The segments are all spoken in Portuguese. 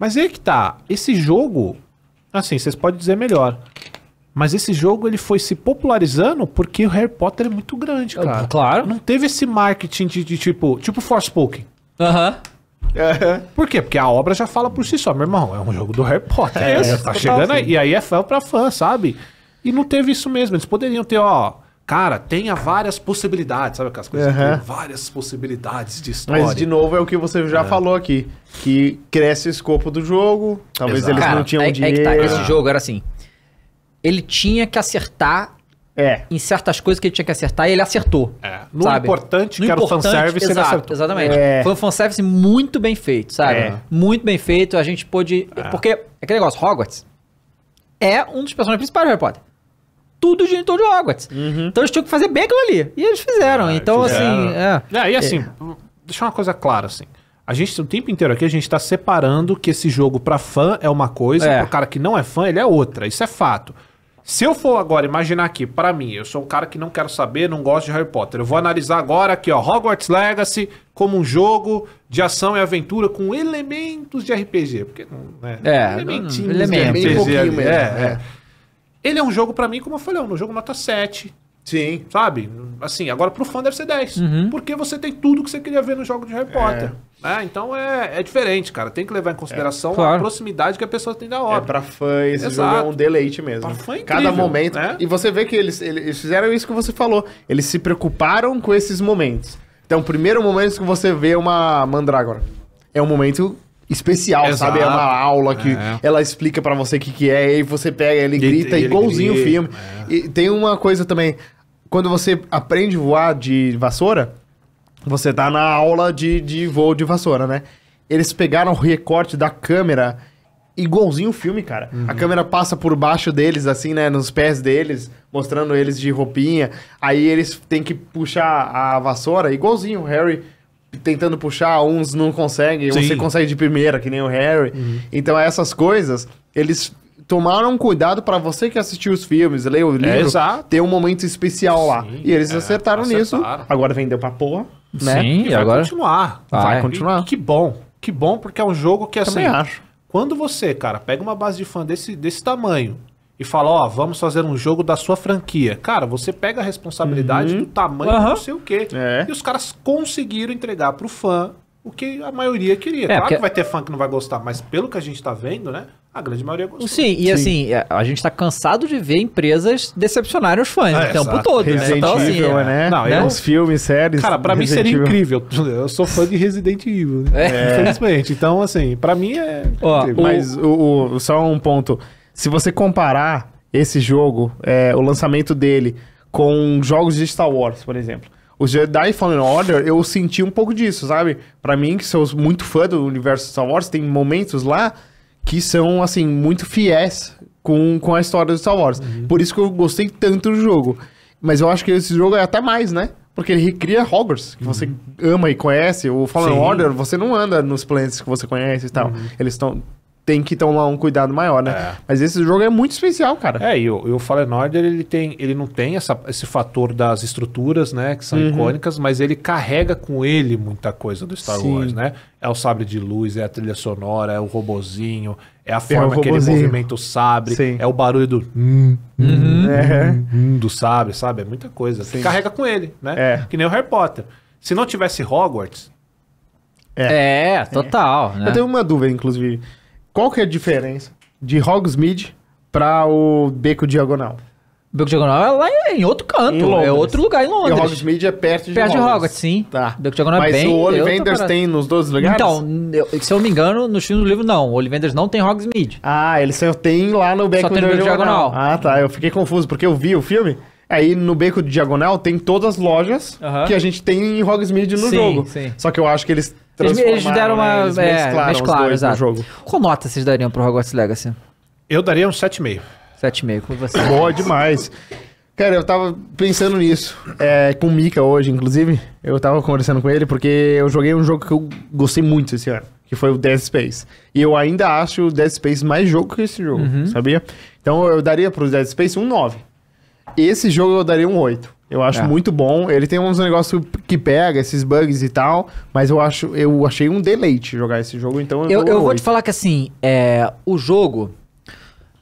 Mas aí é que tá, esse jogo, assim, vocês podem dizer melhor. Mas esse jogo ele foi se popularizando porque o Harry Potter é muito grande, é, cara. Claro. Não teve esse marketing de, de tipo, tipo Poking. Aham. Uhum. Por quê? Porque a obra já fala por si só, meu irmão. É um jogo do Harry Potter. É, isso, é, tá chegando aí. E aí é fã pra fã, sabe? E não teve isso mesmo. Eles poderiam ter, ó cara, tenha várias possibilidades, sabe aquelas coisas? Uhum. várias possibilidades de história. Mas, de novo, é o que você já é. falou aqui, que cresce o escopo do jogo, talvez Exato. eles cara, não tinham é, é tá, dinheiro. É tá. esse jogo era assim, ele tinha que acertar é. Em certas coisas que ele tinha que acertar, e ele acertou. É. No sabe? importante, no que era importante, o fanservice, exato, ele acertou. Exatamente. É. Foi um fanservice muito bem feito, sabe? É. Muito bem feito, a gente pôde... É. Porque, é aquele negócio, Hogwarts é um dos personagens principais do Harry Potter tudo de entorno de Hogwarts. Uhum. Então eles tinham que fazer bem aquilo ali. E eles fizeram. Ah, então, assim, fizeram. assim. É. é, e assim, é. deixar uma coisa clara, assim. A gente, o tempo inteiro aqui, a gente está separando que esse jogo para fã é uma coisa, é. para o cara que não é fã, ele é outra. Isso é fato. Se eu for agora imaginar aqui, para mim, eu sou um cara que não quero saber, não gosto de Harry Potter. Eu vou analisar agora aqui, ó, Hogwarts Legacy como um jogo de ação e aventura com elementos de RPG. Porque não, né? É, elementinhos não, de RPG. É, é. é. Ele é um jogo para mim, como eu falei, é um jogo nota 7. Sim. Sabe? Assim, agora pro fã deve ser 10. Uhum. Porque você tem tudo que você queria ver no jogo de Harry é. Potter. É. é então é, é diferente, cara. Tem que levar em consideração é, claro. a proximidade que a pessoa tem da obra. É pra fã, esse Exato. jogo é um deleite mesmo. Pra fã é incrível, Cada momento. Né? E você vê que eles, eles fizeram isso que você falou. Eles se preocuparam com esses momentos. Então, primeiro momento que você vê uma Mandrágora. É um momento especial, Exato. sabe? É uma aula que é. ela explica para você o que, que é, e você pega, ele grita, e, e igualzinho grita, o filme. É. E tem uma coisa também, quando você aprende a voar de vassoura, você tá na aula de, de voo de vassoura, né? Eles pegaram o recorte da câmera igualzinho o filme, cara. Uhum. A câmera passa por baixo deles, assim, né? Nos pés deles, mostrando eles de roupinha. Aí eles têm que puxar a vassoura, igualzinho o Harry tentando puxar, uns não conseguem, Sim. você consegue de primeira, que nem o Harry. Uhum. Então, essas coisas, eles tomaram cuidado para você que assistiu os filmes, leu o é, livro, é, ter um momento especial Sim, lá. E eles é, acertaram, acertaram, nisso. Agora vendeu pra porra, né? Sim, e vai agora... continuar. Vai, vai continuar. E, que bom. Que bom, porque é um jogo que, assim... Também acho. Quando você, cara, pega uma base de fã desse, desse tamanho e fala, ó, vamos fazer um jogo da sua franquia. Cara, você pega a responsabilidade uhum. do tamanho uhum. não sei o quê. É. E os caras conseguiram entregar pro fã o que a maioria queria. É, claro porque... que vai ter fã que não vai gostar, mas pelo que a gente tá vendo, né? A grande maioria gostou. Sim, e Sim. assim, a gente tá cansado de ver empresas decepcionarem os fãs é, o tempo todo, né? Resident né? Então, assim, Evil, é... né? Não, né? Os filmes, séries. Cara, pra Resident mim seria incrível. Eu sou fã de Resident Evil, né? é. infelizmente. Então, assim, pra mim é. Ó, mas o... O, o, só um ponto. Se você comparar esse jogo, é, o lançamento dele, com jogos de Star Wars, por exemplo. o Jedi Fallen Order, eu senti um pouco disso, sabe? Para mim, que sou muito fã do universo Star Wars, tem momentos lá que são, assim, muito fiéis com, com a história do Star Wars. Uhum. Por isso que eu gostei tanto do jogo. Mas eu acho que esse jogo é até mais, né? Porque ele recria Hogwarts, que uhum. você ama e conhece. O Fallen Sim. Order, você não anda nos planetas que você conhece e tal. Uhum. Eles estão tem que tomar um cuidado maior, né? É. Mas esse jogo é muito especial, cara. É, e o, Fallen Order, ele, tem, ele não tem essa, esse fator das estruturas, né? Que são uhum. icônicas, mas ele carrega com ele muita coisa do Star Sim. Wars, né? É o sabre de luz, é a trilha sonora, é o robozinho, é a é forma que ele movimenta o sabre, Sim. é o barulho do... Hum, hum, uhum. hum é. Hum, do sabre, sabe? É muita coisa. Sim. Carrega com ele, né? É. Que nem o Harry Potter. Se não tivesse Hogwarts... É, é total. Né? Eu tenho uma dúvida, inclusive qual que é a diferença de Hogsmeade para o Beco Diagonal? O Beco Diagonal é lá em é outro canto, em é outro lugar em Londres. E Hogsmeade é perto de Perto de Hogwarts, sim. Tá. O Beco Diagonal é Mas é bem... Mas o Ollivanders tem nos dois lugares? Então, eu, se eu não me engano, no filme do livro não. O Ollivanders não tem Hogsmeade. Ah, ele só tem lá no Beco, só tem no Beco Diagonal. Diagonal. Ah, tá. Eu fiquei confuso, porque eu vi o filme... Aí no beco diagonal tem todas as lojas uhum. que a gente tem em Hogsmeade no sim, jogo. Sim. Só que eu acho que eles eles deram né? uma. Né? Eles mesclaram, é, mesclaram jogo. Qual nota vocês dariam pro Hogwarts Legacy? Eu daria um 7,5. 7,5, com você. Boa demais. Cara, eu tava pensando nisso. É, com o Mika hoje, inclusive. Eu tava conversando com ele porque eu joguei um jogo que eu gostei muito esse ano. Que foi o Dead Space. E eu ainda acho o Dead Space mais jogo que esse jogo, uhum. sabia? Então eu daria pro Dead Space um 9. Esse jogo eu daria um 8. Eu acho é. muito bom. Ele tem uns negócios que pega, esses bugs e tal, mas eu acho, eu achei um deleite jogar esse jogo, então eu, eu, vou, eu vou te falar que assim, é, o jogo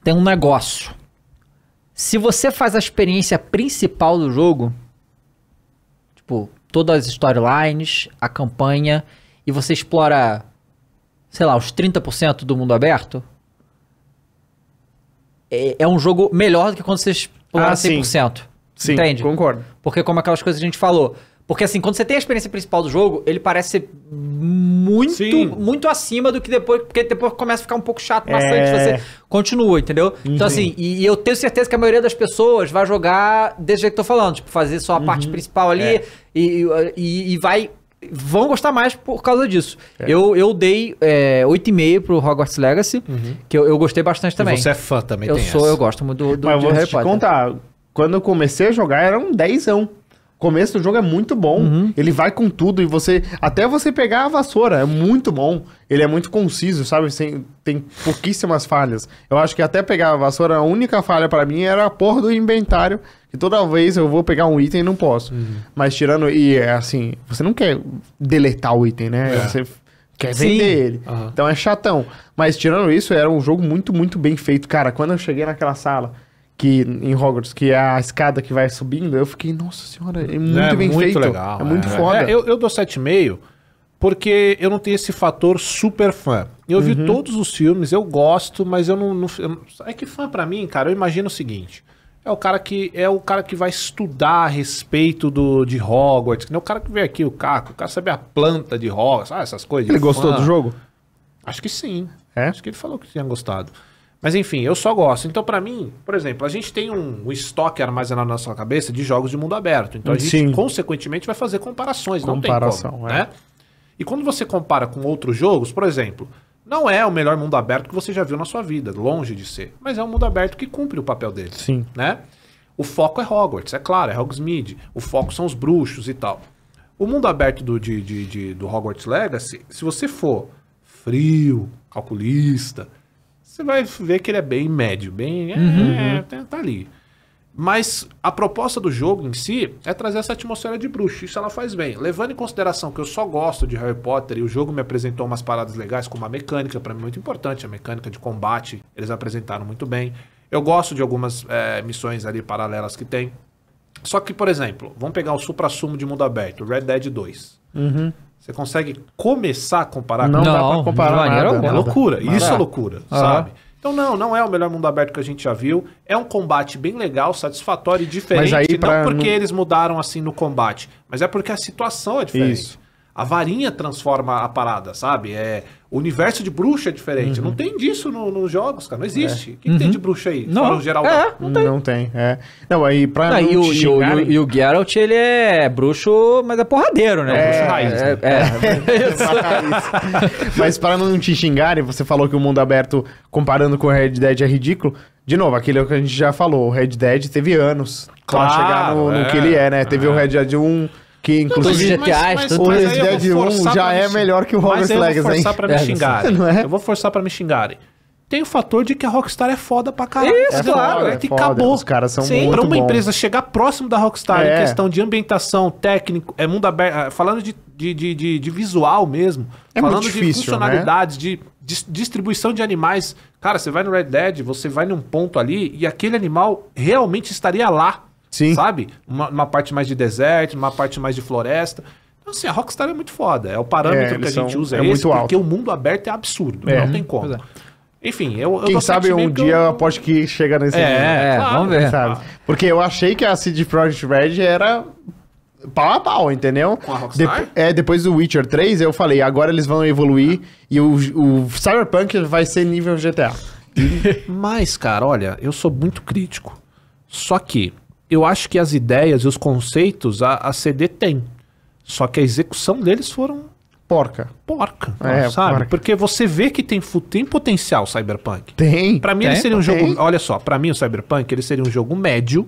tem um negócio. Se você faz a experiência principal do jogo, tipo, todas as storylines, a campanha, e você explora, sei lá, os 30% do mundo aberto, é, é, um jogo melhor do que quando você explora ah, 100%. Sim. Sim, Entende? concordo. Porque como aquelas coisas que a gente falou. Porque assim, quando você tem a experiência principal do jogo, ele parece ser muito, Sim. muito acima do que depois, porque depois começa a ficar um pouco chato, bastante, é... você continua, entendeu? Então, uhum. Então assim, e, e, eu tenho certeza que a maioria das pessoas vai jogar desse jeito que eu tô falando, tipo, fazer só a uhum. parte principal ali é. e, e, e, vai... Vão gostar mais por causa disso. É. Eu, eu dei é, 8,5 pro Hogwarts Legacy, uhum. que eu, eu, gostei bastante também. E você é fã também, Eu sou, essa. eu gosto muito do, do Mas vou te Potter. contar, quando eu comecei a jogar, era um dezão começo do jogo é muito bom. Uhum. Ele vai com tudo e você. Até você pegar a vassoura, é muito bom. Ele é muito conciso, sabe? Tem, tem pouquíssimas falhas. Eu acho que até pegar a vassoura, a única falha para mim era a porra do inventário. Que toda vez eu vou pegar um item e não posso. Uhum. Mas tirando. E é assim, você não quer deletar o item, né? É. Você quer vender ele. Uhum. Então é chatão. Mas tirando isso, era um jogo muito, muito bem feito. Cara, quando eu cheguei naquela sala que em Hogwarts, que é a escada que vai subindo, eu fiquei, nossa senhora, é muito é, bem muito feito. Legal, é, é muito foda. É, eu, eu dou 7,5 porque eu não tenho esse fator super fã. Eu uhum. vi todos os filmes, eu gosto, mas eu não, não eu, é que fã para mim, cara, eu imagino o seguinte, é o cara que é o cara que vai estudar a respeito do, de Hogwarts, que não é o cara que veio aqui, o Caco, o cara sabe a planta de Hogwarts, ah, essas coisas. Ele fã. gostou do jogo? Acho que sim. É? Acho que ele falou que tinha gostado. Mas enfim, eu só gosto. Então, para mim, por exemplo, a gente tem um, um, estoque armazenado na nossa cabeça de jogos de mundo aberto. Então a gente, Sim. consequentemente, vai fazer comparações, Comparação, não tem como, é. né? E quando você compara com outros jogos, por exemplo, não é o melhor mundo aberto que você já viu na sua vida, longe de ser. Mas é um mundo aberto que cumpre o papel dele. Sim. Né? O foco é Hogwarts, é claro, é Hogsmeade. O foco são os bruxos e tal. O mundo aberto do, de, de, de, do Hogwarts Legacy, se você for frio, calculista, você vai ver que ele é bem médio, bem. É, uhum. É, tá ali. Mas a proposta do jogo em si é trazer essa atmosfera de bruxo. Isso ela faz bem. Levando em consideração que eu só gosto de Harry Potter e o jogo me apresentou umas paradas legais, como a mecânica, para mim é muito importante, a mecânica de combate, eles apresentaram muito bem. Eu gosto de algumas é, missões ali paralelas que tem. Só que, por exemplo, vamos pegar o supra-sumo de mundo aberto, Red Dead 2. Uhum. Você consegue começar a comparar não, com Não, comparar nada, nada. É loucura. Nada. Isso é loucura, ah. sabe? Então, não, não é o melhor mundo aberto que a gente já viu. É um combate bem legal, satisfatório e diferente. Mas aí, não porque não... eles mudaram assim no combate, mas é porque a situação é diferente. Isso. A varinha transforma a parada, sabe? É, o universo de bruxa é diferente. Uhum. Não tem disso nos jogos, cara. Não é. existe. É. O que, uhum. que, tem de bruxa aí? Não. Fora geral. É, não tem. Não tem, é. Não, aí pra não, e, o, e, o, e, o, e o Geralt, ele é bruxo, mas é porradeiro, né? É, bruxo é, raiz. É, né? é, é. mas para não te xingarem, você falou que o mundo aberto, comparando com o Red Dead, é ridículo. De novo, aquele é o que a gente já falou. O Red Dead teve anos claro, pra chegar no, no é. que ele é, né? Teve o Red Dead 1... Que inclusive mas, GTA, mas, mas, o Resident Evil 1 já é melhor que o Hogwarts Legacy, hein? Eu vou forçar pra me é. xingarem. É? Eu vou forçar pra me xingarem. Tem o fator de que a Rockstar é foda pra caralho. Isso, é claro. Foda, é, é que foda. acabou. Os caras são Sim, muito Pra uma empresa chegar próximo da Rockstar é. em questão de ambientação, técnico, é mundo aberto. Ah, falando de, de, de, de, de visual mesmo. É falando difícil, né? de funcionalidades, né? de, de distribuição de animais. Cara, você vai no Red Dead, você vai num ponto ali e aquele animal realmente estaria lá Sim. Sabe? Uma, uma parte mais de deserto, uma parte mais de floresta. Então, assim, a Rockstar é muito foda. É o parâmetro é, que a gente são, usa é esse, muito alto. porque o mundo aberto é absurdo. É. Não tem como. É. Enfim, eu, eu Quem sabe um dia eu... aposto que chega nesse É, é, é claro, vamos ver. Sabe? Porque eu achei que a CD Projekt Red era pau a pau, entendeu? Com a Rockstar? De é, depois do Witcher 3, eu falei, agora eles vão evoluir e o, o Cyberpunk vai ser nível GTA. Mas, cara, olha, eu sou muito crítico. Só que eu acho que as ideias e os conceitos a, a CD tem. Só que a execução deles foram. Porca. Porca, é, sabe? Porca. Porque você vê que tem, tem potencial Cyberpunk. Tem. Para mim tem, ele seria um tem. jogo. Olha só, para mim o Cyberpunk ele seria um jogo médio,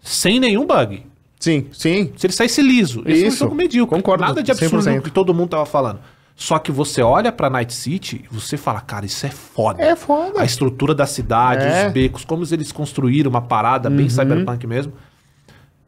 sem nenhum bug. Sim, sim. Se ele saísse liso. Isso. Esse é um jogo medíocre. Concordo. Nada de absurdo 100%. que todo mundo tava falando. Só que você olha para Night City e você fala, cara, isso é foda. É foda. A estrutura da cidade, é. os becos, como eles construíram uma parada uhum. bem cyberpunk mesmo.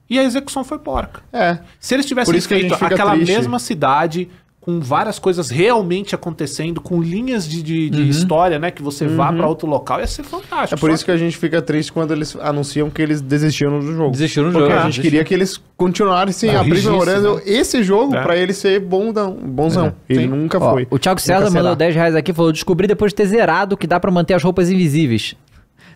E a execução foi porca. É. Se eles tivessem feito aquela triste. mesma cidade com várias coisas realmente acontecendo, com linhas de, de, de uhum. história, né? Que você uhum. vá para outro local, ia ser fantástico. É por isso que... que... a gente fica triste quando eles anunciam que eles desistiram do jogo. Desistiram do Porque jogo. Porque a né? gente é, queria que eles continuassem tá aprimorando né? esse jogo é. para ele ser bondão, bonzão. É. Ele Sim. nunca Ó, foi. O Thiago César mandou 10 reais aqui falou: descobri depois de ter zerado que dá para manter as roupas invisíveis.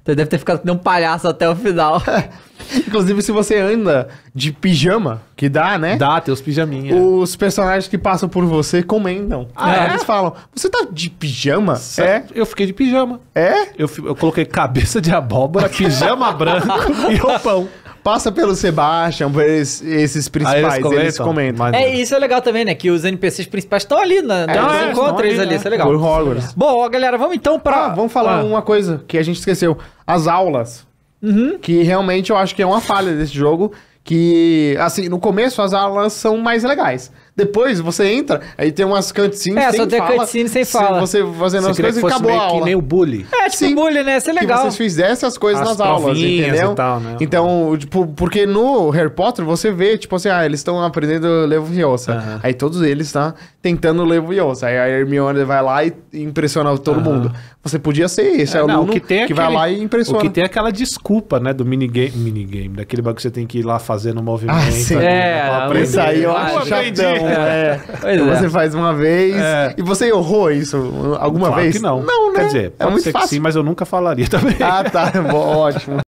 Você deve ter ficado com um palhaço até o final. Inclusive, se você anda de pijama, que dá, né? Dá, tem os pijaminhas. Os personagens que passam por você comentam. Ah, é? Eles falam, você tá de pijama? é. Eu fiquei de pijama. É? Eu, eu coloquei cabeça de abóbora, pijama branco e roupão. Passa pelo Sebastian, por esses, esses principais, eles comentam. Eles comentam. é, isso é legal também, né? Que os NPCs principais estão ali, na, é, não, é, encontram eles ali, né? isso é né? legal. Hogwarts. Bom, galera, vamos então pra... Ah, vamos falar ah. uma coisa que a gente esqueceu. As aulas. Uhum. Que realmente eu acho que é uma falha desse jogo, que, assim, no começo as aulas são mais legais. Depois você entra, aí tem umas cutscenes é, sem fala. só tem cutscenes sem fala. Você fazendo as coisas e acabou meio a aula. que nem o bully. É, tipo Sim, bully, né? Isso é legal. Que vocês fizessem as coisas as nas aulas, entendeu? Tal, né? Então, tipo, porque no Harry Potter você vê, tipo assim, ah, eles estão aprendendo Leviosa. Uhum. Aí todos eles, tá? Tentando Leviosa. Aí a Hermione vai lá e impressiona todo uhum. mundo. Você podia ser esse é, aluno que é que, que aquele, vai lá e impressiona. O que tem é aquela desculpa, né, do minigame, minigame, daquele bagulho que você tem que ir lá fazer fazendo ah, movimento. Ah, é, isso né? aí eu acho chatão. É. Pois então é. Você faz uma vez é. e você errou isso alguma claro vez? que não. Não, né? Quer dizer, é muito fácil. sim, mas eu nunca falaria também. Ah, tá. Bom, ótimo.